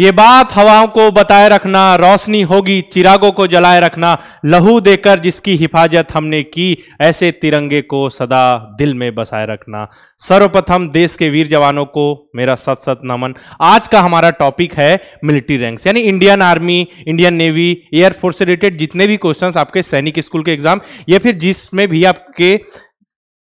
ये बात हवाओं को बताए रखना रोशनी होगी चिरागों को जलाए रखना लहू देकर जिसकी हिफाजत हमने की ऐसे तिरंगे को सदा दिल में बसाए रखना सर्वप्रथम देश के वीर जवानों को मेरा सत सत नमन आज का हमारा टॉपिक है मिलिट्री रैंक्स यानी Indian army Indian navy air force से रिलेटेड जितने भी क्वेश्चन आपके सैनिक स्कूल के एग्जाम या फिर जिसमें भी आपके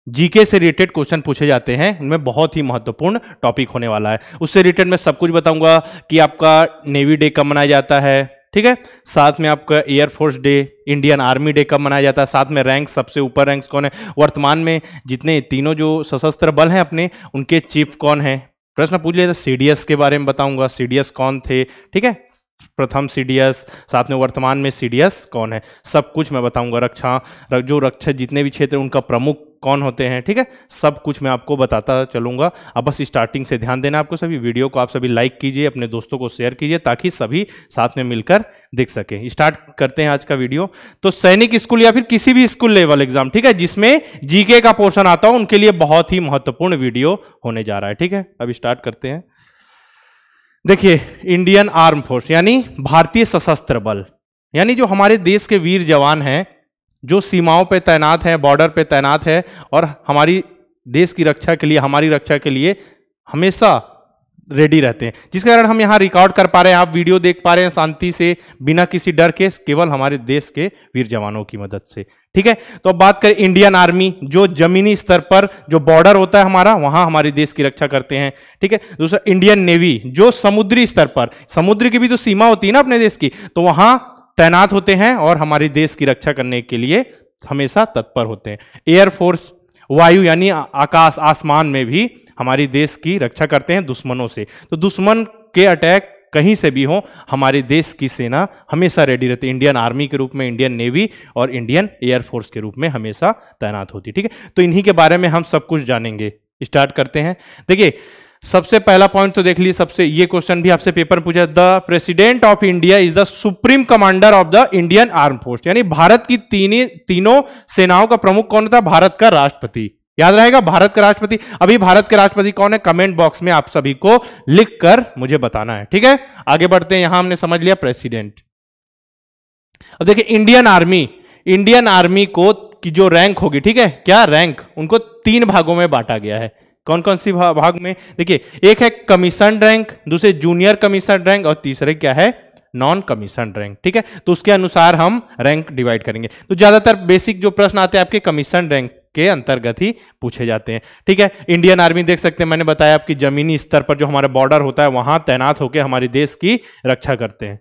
जीके से रिलेटेड क्वेश्चन पूछे जाते हैं उनमें बहुत ही महत्वपूर्ण टॉपिक होने वाला है उससे रिलेटेड मैं सब कुछ बताऊंगा कि आपका नेवी डे कब मनाया जाता है ठीक है साथ में आपका air force day Indian army day कब मनाया जाता है साथ में रैंक सबसे ऊपर रैंक्स कौन है वर्तमान में जितने तीनों जो सशस्त्र बल हैं अपने उनके चीफ कौन है प्रश्न पूछ लिया था सी के बारे में बताऊंगा सी कौन थे ठीक है प्रथम सी साथ में वर्तमान में सी कौन है सब कुछ मैं बताऊंगा रक्षा जो रक्षा जितने भी क्षेत्र उनका प्रमुख कौन होते हैं ठीक है सब कुछ मैं आपको बताता चलूंगा अब बस स्टार्टिंग से ध्यान देना आपको सभी वीडियो को आप सभी लाइक कीजिए अपने दोस्तों को शेयर कीजिए ताकि सभी साथ में मिलकर देख सके स्टार्ट करते हैं आज का वीडियो तो सैनिक स्कूल या फिर किसी भी स्कूल लेवल एग्जाम ठीक है जिसमें जीके का पोर्शन आता हो उनके लिए बहुत ही महत्वपूर्ण वीडियो होने जा रहा है ठीक है अब स्टार्ट करते हैं देखिए इंडियन आर्म फोर्स यानी भारतीय सशस्त्र बल यानी जो हमारे देश के वीर जवान हैं जो सीमाओं पे तैनात हैं बॉर्डर पे तैनात है और हमारी देश की रक्षा के लिए हमारी रक्षा के लिए हमेशा रेडी रहते हैं जिस कारण हम यहाँ रिकॉर्ड कर पा रहे हैं आप वीडियो देख पा रहे हैं शांति से बिना किसी डर के केवल हमारे देश के वीर जवानों की मदद से ठीक है तो अब बात करें इंडियन आर्मी जो जमीनी स्तर पर जो बॉर्डर होता है हमारा वहां हमारे देश की रक्षा करते हैं ठीक है दूसरा इंडियन नेवी जो समुद्री स्तर पर समुद्र की भी तो सीमा होती है ना अपने देश की तो वहां तैनात होते हैं और हमारे देश की रक्षा करने के लिए हमेशा तत्पर होते हैं एयरफोर्स वायु यानी आकाश आसमान में भी हमारी देश की रक्षा करते हैं दुश्मनों से तो दुश्मन के अटैक कहीं से भी हो हमारे देश की सेना हमेशा रेडी रहती है इंडियन आर्मी के रूप में इंडियन नेवी और इंडियन एयरफोर्स के रूप में हमेशा तैनात होती है ठीक है तो इन्हीं के बारे में हम सब कुछ जानेंगे स्टार्ट करते हैं देखिए सबसे पहला पॉइंट तो देख लिए सबसे ये क्वेश्चन भी आपसे पेपर पूछा the president of India is the supreme commander of the Indian arm force यानी भारत की तीन तीनों सेनाओं का प्रमुख कौन था भारत का राष्ट्रपति याद रहेगा भारत के राष्ट्रपति अभी भारत के राष्ट्रपति कौन है कमेंट बॉक्स में आप सभी को लिख कर मुझे बताना है ठीक है आगे बढ़ते हैं यहां हमने समझ लिया प्रेसिडेंट अब देखिए इंडियन आर्मी इंडियन आर्मी को की जो रैंक होगी ठीक है क्या रैंक उनको तीन भागों में बांटा गया है कौन कौन सी भाग में देखिए एक है कमीशन रैंक दूसरे जूनियर कमीशन रैंक और तीसरे क्या है नॉन कमीशन रैंक ठीक है तो उसके अनुसार हम रैंक डिवाइड करेंगे तो ज्यादातर बेसिक जो प्रश्न आते हैं आपके कमीशन रैंक के अंतर्गत ही पूछे जाते हैं ठीक है इंडियन आर्मी देख सकते हैं मैंने बताया आपकी जमीनी स्तर पर जो हमारा बॉर्डर होता है वहां तैनात होकर हमारे देश की रक्षा करते हैं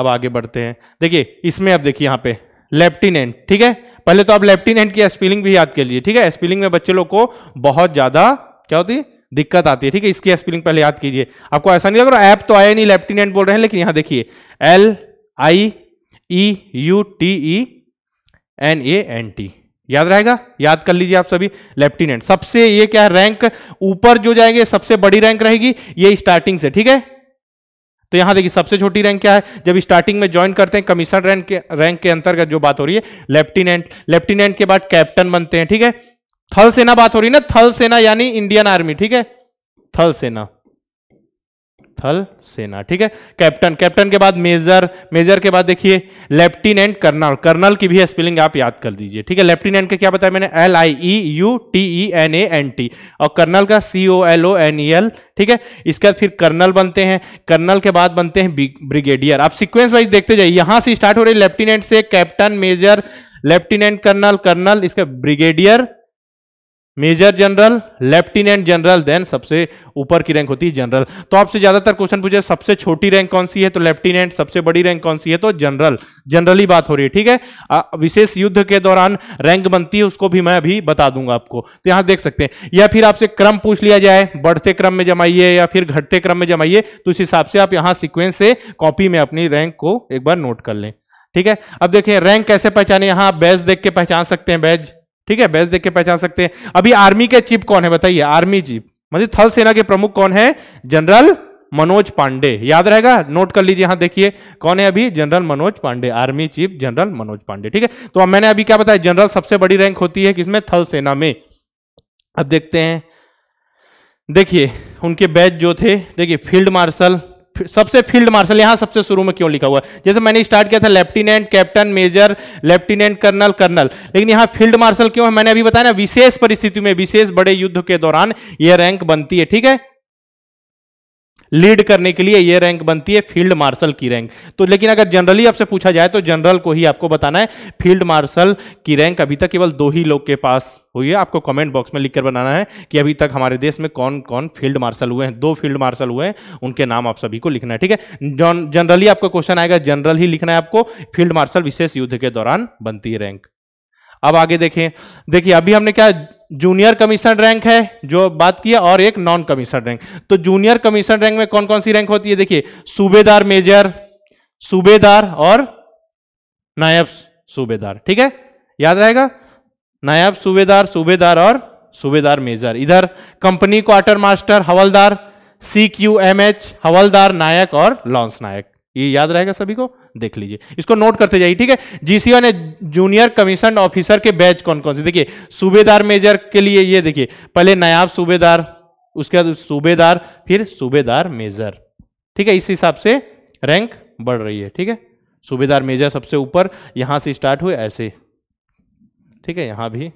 अब आगे बढ़ते हैं देखिए इसमें अब देखिए यहां पे लेफ्टिनेंट ठीक है पहले तो आप लेफ्टिनेंट की स्पेलिंग भी याद कर लीजिए ठीक है स्पेलिंग में बच्चे लोग को बहुत ज्यादा क्या होती है दिक्कत आती है ठीक है इसकी स्पेलिंग पहले याद कीजिए आपको ऐसा नहीं लग रहा ऐप तो आया नहीं लेफ्टिनेंट बोल रहे हैं लेकिन यहां देखिए L I E U T E N A N T याद रहेगा याद कर लीजिए आप सभी लेफ्टिनेंट सबसे ये क्या रैंक ऊपर जो जाएंगे सबसे बड़ी रैंक रहेगी ये स्टार्टिंग से ठीक है तो यहां देखिए सबसे छोटी रैंक क्या है जब स्टार्टिंग में ज्वाइन करते हैं कमीशन रैंक के रैंक के अंतर्गत जो बात हो रही है लेफ्टिनेंट लेफ्टिनेंट के बाद कैप्टन बनते हैं ठीक है थल सेना बात हो रही है ना थल सेना यानी इंडियन आर्मी ठीक है थल सेना थल सेना ठीक है कैप्टन कैप्टन के बाद मेजर मेजर के बाद देखिए लेफ्टिनेंट कर्नल कर्नल की भी स्पेलिंग आप याद कर दीजिए ठीक है लेफ्टिनेंट का क्या बताया मैंने L I E U T E N A N T और कर्नल का C O L O N E L ठीक है इसके बाद फिर कर्नल बनते हैं कर्नल के बाद बनते हैं ब्रिगेडियर आप सिक्वेंस वाइज देखते जाइए यहां से स्टार्ट हो रही लेफ्टिनेंट से captain major lieutenant colonel colonel इसका brigadier major general lieutenant general then सबसे ऊपर की रैंक होती है जनरल तो आपसे ज्यादातर क्वेश्चन पूछे सबसे छोटी रैंक कौन सी है तो लेफ्टिनेंट सबसे बड़ी रैंक कौन सी है तो जनरल जनरली बात हो रही है ठीक है विशेष युद्ध के दौरान रैंक बनती है उसको भी मैं अभी बता दूंगा आपको तो यहां देख सकते हैं या फिर आपसे क्रम पूछ लिया जाए बढ़ते क्रम में जमाइए या फिर घटते क्रम में जमाइए तो उस हिसाब से आप यहां सिक्वेंस से कॉपी में अपनी रैंक को एक बार नोट कर लें ठीक है अब देखिए रैंक कैसे पहचाने यहां बैज देख के पहचान सकते हैं बैज ठीक है बैच देख के पहचान सकते हैं अभी आर्मी के चीफ कौन है बताइए आर्मी चीफ मतलब थल सेना के प्रमुख कौन है जनरल मनोज पांडे याद रहेगा नोट कर लीजिए यहां देखिए कौन है अभी general Manoj Pande army chief general Manoj Pande ठीक है तो अब मैंने अभी क्या बताया जनरल सबसे बड़ी रैंक होती है किसमें थल सेना में अब देखते हैं देखिए उनके बैच जो थे देखिए फील्ड मार्शल सबसे फील्ड मार्शल यहां सबसे शुरू में क्यों लिखा हुआ है जैसे मैंने स्टार्ट किया था lieutenant captain major lieutenant colonel colonel लेकिन यहां फील्ड मार्शल क्यों है मैंने अभी बताया ना विशेष परिस्थिति में विशेष बड़े युद्ध के दौरान यह रैंक बनती है ठीक है लीड करने के लिए ये रैंक बनती है फील्ड मार्शल की रैंक तो लेकिन अगर जनरली आपसे पूछा जाए तो जनरल को ही आपको बताना है फील्ड मार्शल की रैंक अभी तक केवल दो ही लोग के पास हुई है आपको कमेंट बॉक्स में लिखकर बनाना है कि अभी तक हमारे देश में कौन कौन फील्ड मार्शल हुए हैं दो फील्ड मार्शल हुए हैं उनके नाम आप सभी को लिखना है ठीक है जनरली आपका क्वेश्चन आएगा जनरल ही लिखना है आपको फील्ड मार्शल विशेष युद्ध के दौरान बनती है रैंक अब आगे देखें देखिए अभी हमने क्या जूनियर कमीशन रैंक है जो बात किया और एक नॉन कमीशन रैंक तो जूनियर कमीशन रैंक में कौन कौन सी रैंक होती है देखिए सूबेदार मेजर सूबेदार और नायब सूबेदार ठीक है याद रहेगा नायब सूबेदार सूबेदार और सूबेदार मेजर इधर company quarter master havildar C Q M H havildar naik और लॉन्स नायक ये याद रहेगा सभी को देख लीजिए इसको नोट करते जाइए ठीक है जीसीओ ने जूनियर कमीशन ऑफिसर के बैच कौन कौन से देखिए सूबेदार मेजर के लिए ये देखिए पहले नायाब सूबेदार उसके बाद सूबेदार फिर सूबेदार मेजर ठीक है इस हिसाब से रैंक बढ़ रही है ठीक है सूबेदार मेजर सबसे ऊपर यहां से स्टार्ट हुए ऐसे ठीक है यहां भी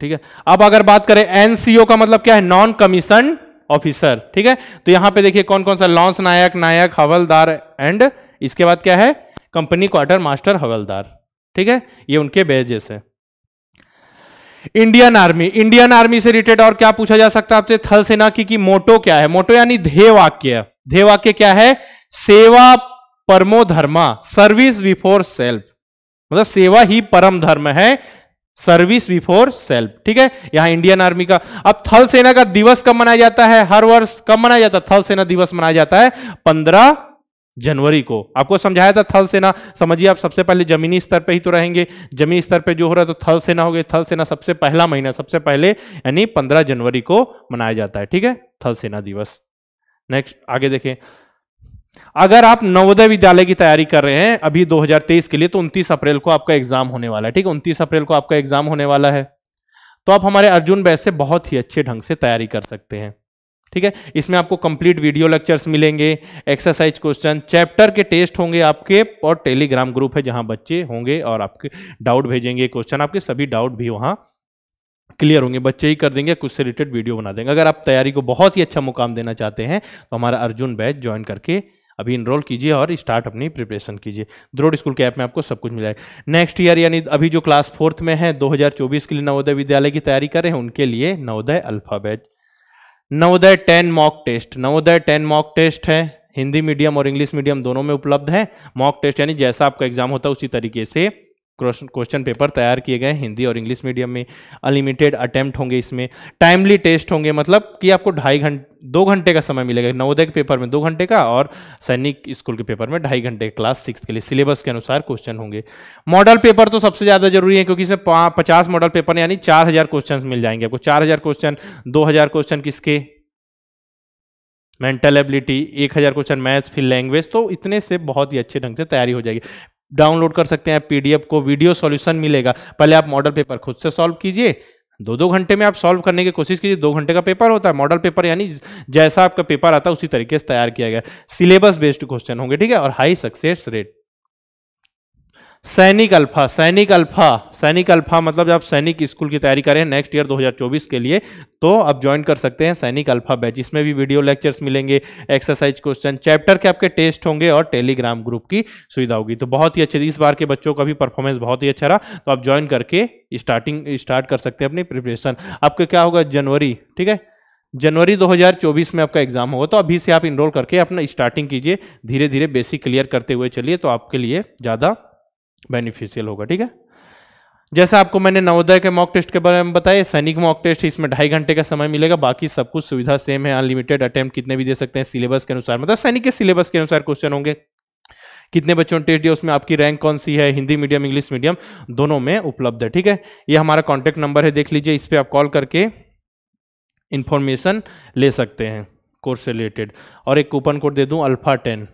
ठीक है अब अगर बात करें एनसीओ का मतलब क्या है नॉन कमीशन ऑफिसर ठीक है तो यहां पे देखिए कौन कौन सा loans Nayak Nayak havildar and इसके बाद क्या है कंपनी क्वार्टर मास्टर हवलदार ठीक है ये उनके बेजेस है इंडियन आर्मी इंडियन आर्मी से रिलेटेड और क्या पूछा जा सकता है आपसे थल सेना की, की मोटो क्या है मोटो यानी ध्येय वाक्य ध्येय वाक्य क्या है सेवा परमो धर्मा सर्विस बिफोर सेल्फ मतलब सेवा ही परम धर्म है सर्विस बिफोर सेल्फ ठीक है यहां इंडियन आर्मी का अब थल सेना का दिवस कब मनाया जाता है हर वर्ष कब मनाया जाता है थल सेना दिवस मनाया जाता है पंद्रह जनवरी को आपको समझाया था थल सेना समझिए आप सबसे पहले जमीनी स्तर पे ही तो रहेंगे जमीनी स्तर पे जो हो रहा है तो थल सेना हो गई थल सेना सबसे पहला महीना सबसे पहले यानी पंद्रह जनवरी को मनाया जाता है ठीक है थल सेना दिवस नेक्स्ट आगे देखें अगर आप नवोदय विद्यालय की तैयारी कर रहे हैं अभी 2023 के लिए तो 29 अप्रैल को आपका एग्जाम होने वाला है ठीक है 29 अप्रैल को आपका एग्जाम होने वाला है तो आप हमारे अर्जुन बैस से बहुत ही अच्छे ढंग से तैयारी कर सकते हैं ठीक है इसमें आपको कंप्लीट वीडियो लेक्चर्स मिलेंगे एक्सरसाइज क्वेश्चन चैप्टर के टेस्ट होंगे आपके और टेलीग्राम ग्रुप है जहां बच्चे होंगे और आपके डाउट भेजेंगे क्वेश्चन आपके सभी डाउट भी वहां क्लियर होंगे बच्चे ही कर देंगे कुछ से रिलेटेड वीडियो बना देंगे अगर आप तैयारी को बहुत ही अच्छा मुकाम देना चाहते हैं तो हमारा अर्जुन बैच ज्वाइन करके अभी इनरोल कीजिए और स्टार्ट अपनी प्रिपरेशन कीजिए द्रोड स्कूल के ऐप में आपको सब कुछ मिल जाएगा नेक्स्ट ईयर यानी अभी जो क्लास फोर्थ में है 2024 के लिए नवोदय विद्यालय की तैयारी कर रहे हैं उनके लिए Navodaya alphabet Navodaya ten mock test Navodaya ten mock test है हिंदी मीडियम और इंग्लिश मीडियम दोनों में उपलब्ध है मॉक टेस्ट यानी जैसा आपका एग्जाम होता है उसी तरीके से क्वेश्चन पेपर तैयार किए गए हिंदी और इंग्लिश मीडियम में अनलिमिटेड अटैम्प्ट होंगे इसमें टाइमली टेस्ट होंगे मतलब कि आपको ढाई घंटे दो घंटे का समय मिलेगा नवोदय के पेपर में दो घंटे का और सैनिक स्कूल के पेपर में ढाई घंटे क्लास सिक्स के लिए सिलेबस के अनुसार क्वेश्चन होंगे मॉडल पेपर तो सबसे ज़्यादा जरूरी है क्योंकि इसमें पचास मॉडल पेपर यानी चार हज़ार क्वेश्चन मिल जाएंगे आपको चार हज़ार क्वेश्चन दो हज़ार क्वेश्चन किसके मेंटल एबिलिटी एक हज़ार क्वेश्चन मैथ्स फिर लैंग्वेज तो इतने से बहुत ही अच्छे ढंग से तैयारी हो जाएगी डाउनलोड कर सकते हैं पीडीएफ को वीडियो सॉल्यूशन मिलेगा पहले आप मॉडल पेपर खुद से सॉल्व कीजिए दो दो घंटे में आप सॉल्व करने की कोशिश कीजिए दो घंटे का पेपर होता है मॉडल पेपर यानी जैसा आपका पेपर आता है उसी तरीके से तैयार किया गया सिलेबस बेस्ड क्वेश्चन होंगे ठीक है और high success rate Sainik alpha Sainik alpha Sainik alpha मतलब जब सैनिक स्कूल की तैयारी करें नेक्स्ट ईयर 2024 के लिए तो आप ज्वाइन कर सकते हैं सैनिक अल्फा बैच इसमें भी वीडियो लेक्चर्स मिलेंगे एक्सरसाइज क्वेश्चन चैप्टर के आपके टेस्ट होंगे और टेलीग्राम ग्रुप की सुविधा होगी तो बहुत ही अच्छे इस बार के बच्चों का भी परफॉर्मेंस बहुत ही अच्छा रहा तो आप ज्वाइन करके स्टार्टिंग स्टार्ट कर सकते हैं अपनी प्रिपरेशन आपका क्या होगा जनवरी ठीक है जनवरी 2024 में आपका एग्जाम होगा तो अभी से आप इनरोल करके अपना स्टार्टिंग कीजिए धीरे धीरे बेसिक क्लियर करते हुए चलिए तो आपके लिए ज़्यादा बेनिफिशियल होगा ठीक है जैसा आपको मैंने नवोदय के मॉक टेस्ट के बारे में बताया सैनिक मॉक टेस्ट इसमें ढाई घंटे का समय मिलेगा बाकी सब कुछ सुविधा सेम है अनलिमिटेड अटेम्प्ट कितने भी दे सकते हैं सिलेबस के अनुसार मतलब सैनिक के सिलेबस के अनुसार क्वेश्चन होंगे कितने बच्चों ने टेस्ट दिया उसमें आपकी रैंक कौन सी है हिंदी मीडियम इंग्लिश मीडियम दोनों में उपलब्ध है ठीक है ये हमारा कॉन्टैक्ट नंबर है देख लीजिए इस पर आप कॉल करके इन्फॉर्मेशन ले सकते हैं कोर्स से रिलेटेड और एक कूपन कोड दे दूँ alpha ten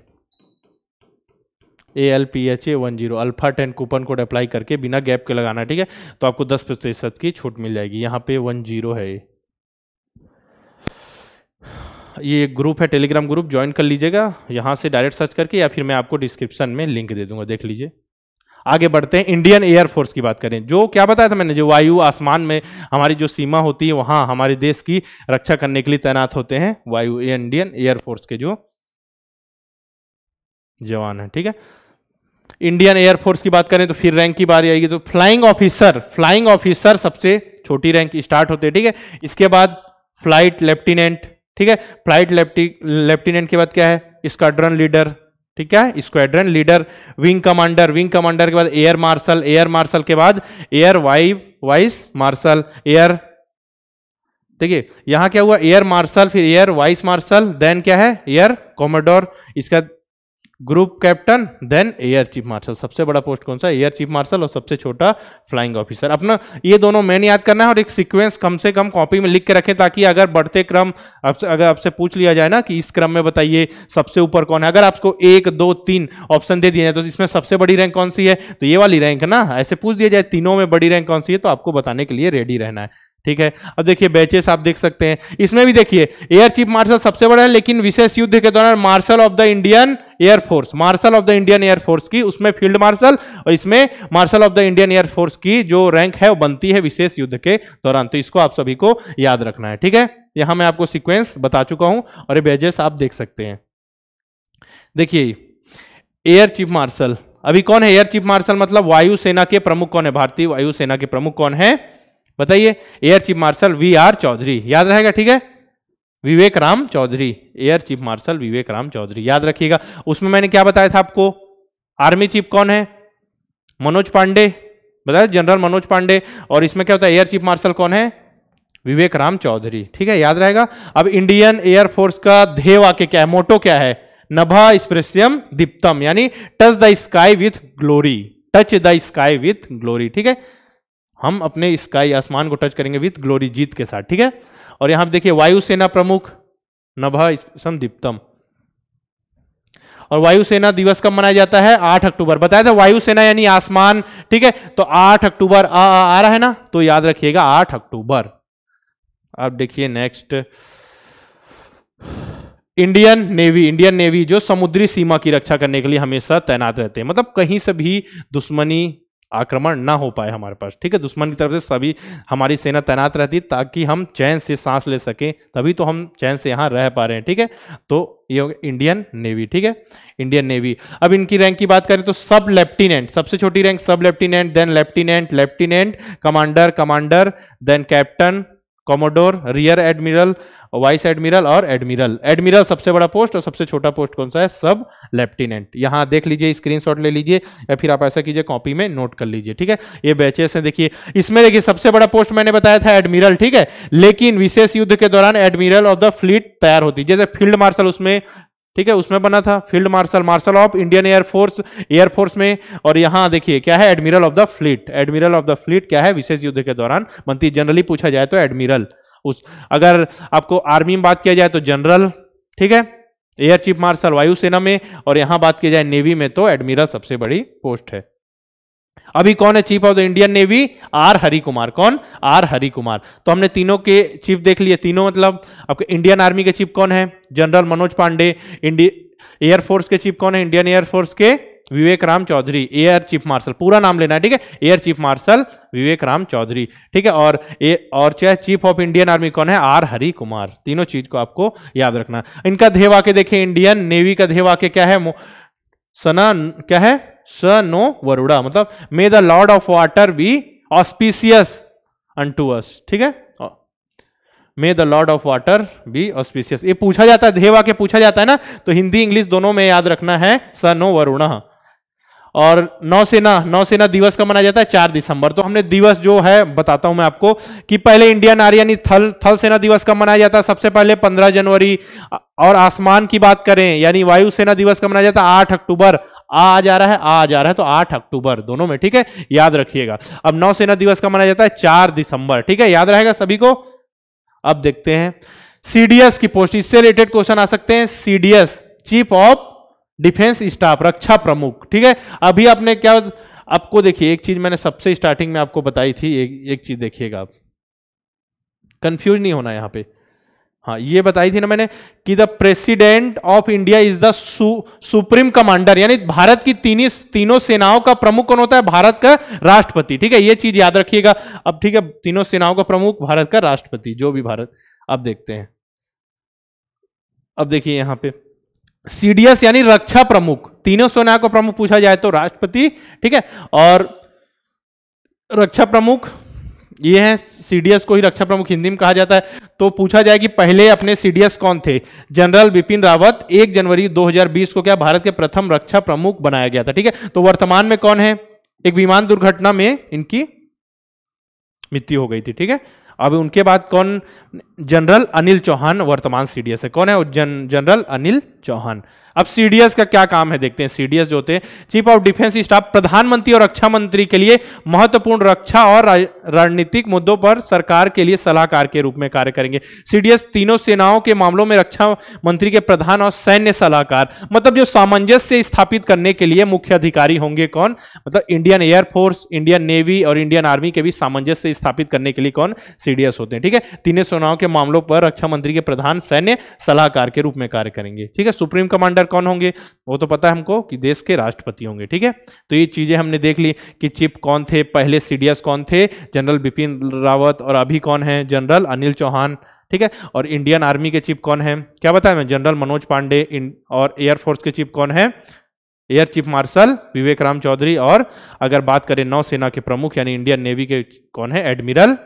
A L P H A one zero alpha ten coupon code apply करके बिना गैप के लगाना ठीक है तो आपको दस प्रतिशत की छूट मिल जाएगी यहाँ पे वन जीरो है ये ग्रुप है टेलीग्राम ग्रुप ज्वाइन कर लीजिएगा यहाँ से डायरेक्ट सर्च करके या फिर मैं आपको डिस्क्रिप्शन में लिंक दे दूंगा देख लीजिए आगे बढ़ते हैं इंडियन एयरफोर्स की बात करें जो क्या बताया था मैंने जो वायु आसमान में हमारी जो सीमा होती है वहाँ हमारे देश की रक्षा करने के लिए तैनात होते हैं वायु इंडियन एयरफोर्स के जो जवान है ठीक है इंडियन एयरफोर्स की बात करें तो फिर रैंक की बारी आएगी तो फ्लाइंग ऑफिसर फ्लाइंग ऑफिसर सबसे छोटी रैंक स्टार्ट होते हैं ठीक है इसके बाद फ्लाइट लेफ्टिनेंट ठीक है फ्लाइट लेफ्टिनेंट के बाद क्या है स्क्वाड्रन लीडर ठीक है squadron leader wing commander wing commander के बाद एयर मार्शल एयर मार्शल के बाद air vice vice marshal air ठीक है यहां क्या हुआ एयर मार्शल फिर एयर वाइस मार्शल देन क्या है एयर कॉमोडोर इसका group captain then air chief marshal सबसे बड़ा पोस्ट कौन सा एयर चीफ मार्शल और सबसे छोटा फ्लाइंग ऑफिसर अपना ये दोनों मैन याद करना है और एक सीक्वेंस कम से कम कॉपी में लिख के रखें ताकि अगर बढ़ते क्रम अगर आपसे पूछ लिया जाए ना कि इस क्रम में बताइए सबसे ऊपर कौन है अगर आपको एक दो तीन ऑप्शन दे दिए जाए तो इसमें सबसे बड़ी रैंक कौन सी है तो ये वाली रैंक ना ऐसे पूछ दिया जाए तीनों में बड़ी रैंक कौन सी है तो आपको बताने के लिए रेडी रहना है ठीक है अब देखिए बैचेस आप देख सकते हैं इसमें भी देखिए एयर चीफ मार्शल सबसे बड़ा है लेकिन विशेष युद्ध के दौरान marshal of the Indian air force marshal of the Indian air force की उसमें फील्ड मार्शल और इसमें marshal of the Indian air force की जो रैंक है वो बनती है विशेष युद्ध के दौरान तो इसको आप सभी को याद रखना है ठीक है यहां मैं आपको सिक्वेंस बता चुका हूं और ये बैजेस आप देख सकते हैं देखिए एयर चीफ मार्शल अभी कौन है एयर चीफ मार्शल मतलब वायुसेना के प्रमुख कौन है भारतीय वायुसेना के प्रमुख कौन है बताइए air chief marshal V R Chaudhari याद रहेगा ठीक है Vivek Ram Chaudhari air chief marshal Vivek Ram Chaudhari याद रखिएगा उसमें मैंने क्या बताया था आपको आर्मी चीफ कौन है मनोज पांडे बताया जनरल मनोज पांडे और इसमें क्या होता है एयर चीफ मार्शल कौन है विवेक राम चौधरी ठीक है याद रहेगा अब इंडियन एयरफोर्स का ध्येय वाक्य क्या है मोटो क्या है नभा स्प्रेसियम दीप्तम यानी touch the sky with glory touch the sky with glory ठीक है हम अपने स्काई आसमान को टच करेंगे विथ ग्लोरी जीत के साथ ठीक है और यहां देखिए वायुसेना प्रमुख नभ संदीप्तम और वायुसेना दिवस कब मनाया जाता है 8 अक्टूबर बताया था वायुसेना यानी आसमान ठीक है तो 8 अक्टूबर आ, आ, आ रहा है ना तो याद रखिएगा 8 अक्टूबर अब देखिए next Indian navy Indian navy जो समुद्री सीमा की रक्षा करने के लिए हमेशा तैनात रहते हैं मतलब कहीं से भी दुश्मनी आक्रमण ना हो पाए हमारे पास ठीक है दुश्मन की तरफ से सभी हमारी सेना तैनात रहती ताकि हम चैन से सांस ले सकें तभी तो हम चैन से यहाँ रह पा रहे हैं ठीक है तो ये हो गया इंडियन नेवी ठीक है इंडियन नेवी अब इनकी रैंक की बात करें तो सब लेफ्टिनेंट सबसे छोटी rank sub lieutenant then lieutenant lieutenant commander commander then captain commodore rear admiral vice admiral और एडमिरल एडमिरल सबसे बड़ा पोस्ट और सबसे छोटा पोस्ट कौन सा है सब लेफ्टिनेंट यहां देख लीजिए स्क्रीनशॉट ले लीजिए या फिर आप ऐसा कीजिए कॉपी में नोट कर लीजिए ठीक है ये बैचेस हैं देखिए इसमें देखिए सबसे बड़ा पोस्ट मैंने बताया था एडमिरल ठीक है लेकिन विशेष युद्ध के दौरान एडमिरल ऑफ द फ्लीट तैयार होती जैसे फील्ड मार्शल उसमें ठीक है उसमें बना था field marshal marshal of Indian air force air force में और यहां देखिए क्या है admiral of the fleet admiral of the fleet क्या है विशेष युद्ध के दौरान मंत्री जनरली पूछा जाए तो एडमिरल उस अगर आपको आर्मी में बात किया जाए तो जनरल ठीक है एयर चीफ मार्शल वायुसेना में और यहां बात किया जाए नेवी में तो एडमिरल सबसे बड़ी पोस्ट है अभी कौन है chief of the Indian navy R Hari Kumar कौन आर हरि कुमार तो हमने तीनों के चीफ देख लिए तीनों मतलब आपके इंडियन आर्मी के चीफ कौन है general Manoj Pande India air force के चीफ कौन है इंडियन एयरफोर्स के Vivek Ram Chaudhari air chief marshal पूरा नाम लेना है ठीक है air chief marshal Vivek Ram Chaudhari ठीक है और ए और चाहे चीफ ऑफ इंडियन आर्मी कौन है आर हरि कुमार तीनों चीज को आपको याद रखना इनका ध्येय के देखिए इंडियन नेवी का ध्येय के क्या है सना क्या है स नो वरुड़ा मतलब may the lord of water be auspicious to us ठीक है may the lord of water be auspicious ये पूछा जाता है धेवा के पूछा जाता है ना तो हिंदी इंग्लिश दोनों में याद रखना है स नो वरुणा और नौसेना नौसेना दिवस का मनाया जाता है चार दिसंबर तो हमने दिवस जो है बताता हूं मैं आपको कि पहले इंडियन आर्यन थल थल सेना दिवस का मनाया जाता है सबसे पहले पंद्रह जनवरी और आसमान की बात करें यानी वायुसेना दिवस का मनाया जाता है आठ अक्टूबर आ आ जा रहा है आ जा रहा है तो आठ अक्टूबर दोनों में ठीक है याद रखिएगा अब नौसेना दिवस का मनाया जाता है चार दिसंबर ठीक है याद रहेगा सभी को अब देखते हैं सीडीएस की पोस्ट इससे रिलेटेड क्वेश्चन आ सकते हैं CDS chief of defence staff रक्षा प्रमुख ठीक है अभी आपने क्या आपको देखिए एक चीज मैंने सबसे स्टार्टिंग में आपको बताई थी एक, एक चीज देखिएगा आप कंफ्यूज नहीं होना यहां पर हाँ ये बताई थी ना मैंने कि the president of India is the supreme commander यानी भारत की तीनी तीनों सेनाओं का प्रमुख कौन होता है भारत का राष्ट्रपति ठीक है ये चीज याद रखिएगा अब ठीक है तीनों सेनाओं का प्रमुख भारत का राष्ट्रपति जो भी भारत अब देखते हैं अब देखिए यहां पे सीडीएस यानी रक्षा प्रमुख तीनों सेनाओं का प्रमुख पूछा जाए तो राष्ट्रपति ठीक है और रक्षा प्रमुख ये है सीडीएस को ही रक्षा प्रमुख हिंदी में कहा जाता है तो पूछा जाए कि पहले अपने सीडीएस कौन थे जनरल बिपिन रावत 1 जनवरी 2020 को क्या भारत के प्रथम रक्षा प्रमुख बनाया गया था ठीक है तो वर्तमान में कौन है एक विमान दुर्घटना में इनकी मृत्यु हो गई थी ठीक है अब उनके बाद कौन जनरल अनिल चौहान वर्तमान सीडीएस है कौन है जन, जनरल अनिल चौहान अब सीडीएस का क्या काम है देखते हैं सीडीएस जो होते हैं चीफ ऑफ डिफेंस स्टाफ प्रधानमंत्री और रक्षा मंत्री के लिए महत्वपूर्ण रक्षा और रणनीतिक मुद्दों पर सरकार के लिए सलाहकार के रूप में कार्य करेंगे सीडीएस तीनों सेनाओं के मामलों में रक्षा मंत्री के प्रधान और सैन्य सलाहकार मतलब जो सामंजस्य स्थापित करने के लिए मुख्य अधिकारी होंगे कौन मतलब इंडियन एयरफोर्स इंडियन नेवी और इंडियन आर्मी के भी सामंजस्य स्थापित करने के लिए कौन सीडीएस होते हैं ठीक है तीनों सेनाओं के मामलों पर रक्षा मंत्री के प्रधान सैन्य सलाहकार के रूप में कार्य करेंगे ठीक है सुप्रीम कमांडर लीडर कौन होंगे वो तो पता है हमको कि देश के राष्ट्रपति होंगे ठीक है तो ये चीज़ें हमने देख ली कि चिप कौन थे पहले सीडीएस कौन थे जनरल बिपिन रावत और अभी कौन है जनरल अनिल चौहान ठीक है और इंडियन आर्मी के चिप कौन है क्या बताया मैं जनरल मनोज पांडे और एयरफोर्स के चिप कौन है air chief marshal Vivek Ram Chaudhari और अगर बात करें नौसेना के प्रमुख यानी इंडियन नेवी के कौन है एडमिरल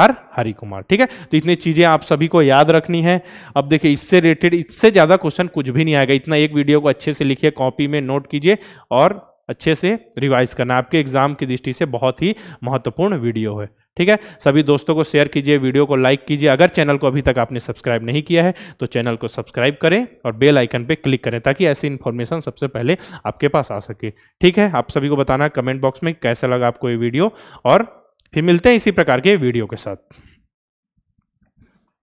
आर हरी कुमार ठीक है तो इतनी चीजें आप सभी को याद रखनी है अब देखिए इससे रिलेटेड इससे ज्यादा क्वेश्चन कुछ भी नहीं आएगा इतना एक वीडियो को अच्छे से लिखिए कॉपी में नोट कीजिए और अच्छे से रिवाइज करना आपके एग्जाम की दृष्टि से बहुत ही महत्वपूर्ण वीडियो है ठीक है सभी दोस्तों को शेयर कीजिए वीडियो को लाइक कीजिए अगर चैनल को अभी तक आपने सब्सक्राइब नहीं किया है तो चैनल को सब्सक्राइब करें और बेल आइकन पर क्लिक करें ताकि ऐसी इन्फॉर्मेशन सबसे पहले आपके पास आ सके ठीक है आप सभी को बताना कमेंट बॉक्स में कैसा लगा आपको ये वीडियो और फिर मिलते हैं इसी प्रकार के वीडियो के साथ